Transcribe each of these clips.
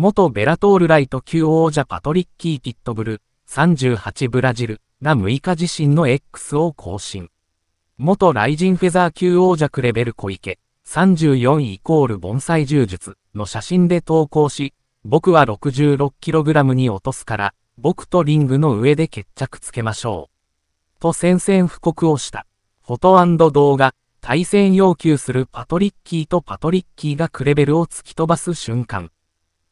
元ベラトールライト級王者パトリッキー・ピットブル、38ブラジルが6日自身の X を更新。元ライジンフェザー級王者クレベル小池、34イコール盆栽柔術の写真で投稿し、僕は 66kg に落とすから、僕とリングの上で決着つけましょう。と宣戦布告をした。フォト動画、対戦要求するパトリッキーとパトリッキーがクレベルを突き飛ばす瞬間。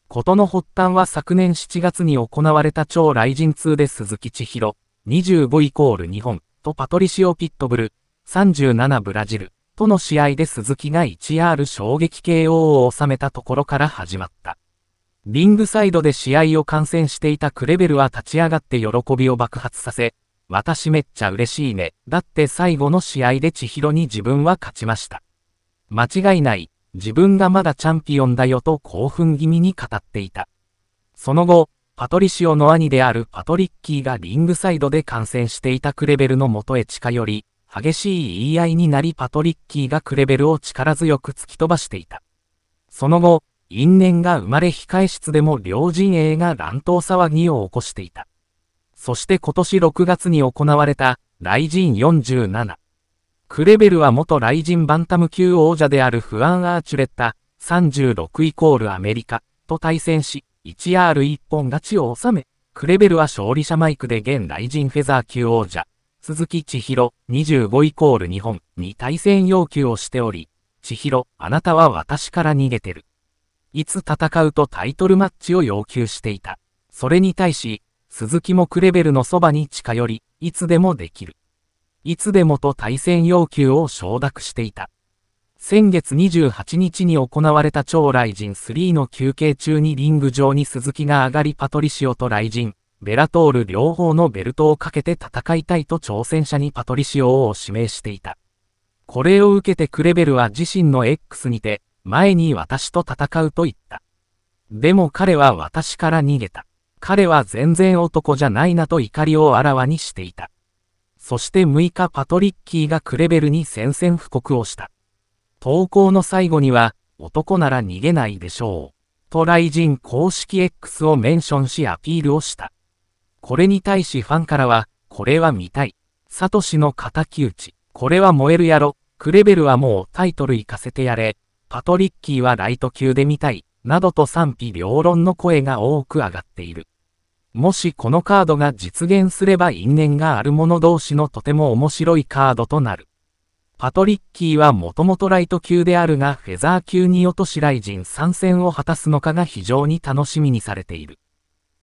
事の発端は昨年7月に行われた超雷神2で鈴木千尋、25イコール日本とパトリシオ・ピットブル、37ブラジルとの試合で鈴木が 1R 衝撃 KO を収めたところから始まった。リングサイドで試合を観戦していたクレベルは立ち上がって喜びを爆発させ、私めっちゃ嬉しいね。だって最後の試合で千尋に自分は勝ちました。間違いない、自分がまだチャンピオンだよと興奮気味に語っていた。その後、パトリシオの兄であるパトリッキーがリングサイドで観戦していたクレベルの元へ近寄り、激しい言い合いになりパトリッキーがクレベルを力強く突き飛ばしていた。その後、因縁が生まれ控え室でも両陣営が乱闘騒ぎを起こしていた。そして今年6月に行われた、ライジン47。クレベルは元ライジンバンタム級王者であるフアン・アーチュレッタ、36イコールアメリカ、と対戦し、1R1 本勝ちを収め、クレベルは勝利者マイクで現ライジンフェザー級王者、鈴木千尋、25イコール日本に対戦要求をしており、千尋、あなたは私から逃げてる。いつ戦うとタイトルマッチを要求していた。それに対し、鈴木もクレベルのそばに近寄り、いつでもできる。いつでもと対戦要求を承諾していた。先月28日に行われた超雷神3の休憩中にリング上に鈴木が上がりパトリシオと雷神、ベラトール両方のベルトをかけて戦いたいと挑戦者にパトリシオを指名していた。これを受けてクレベルは自身の X にて、前に私と戦うと言った。でも彼は私から逃げた。彼は全然男じゃないなと怒りをあらわにしていた。そして6日パトリッキーがクレベルに宣戦布告をした。投稿の最後には、男なら逃げないでしょう。と雷神公式 X をメンションしアピールをした。これに対しファンからは、これは見たい。サトシの敵討ち。これは燃えるやろ。クレベルはもうタイトル行かせてやれ。パトリッキーはライト級で見たい。などと賛否両論の声が多く上がっている。もしこのカードが実現すれば因縁がある者同士のとても面白いカードとなる。パトリッキーはもともとライト級であるがフェザー級に落とし雷神参戦を果たすのかが非常に楽しみにされている。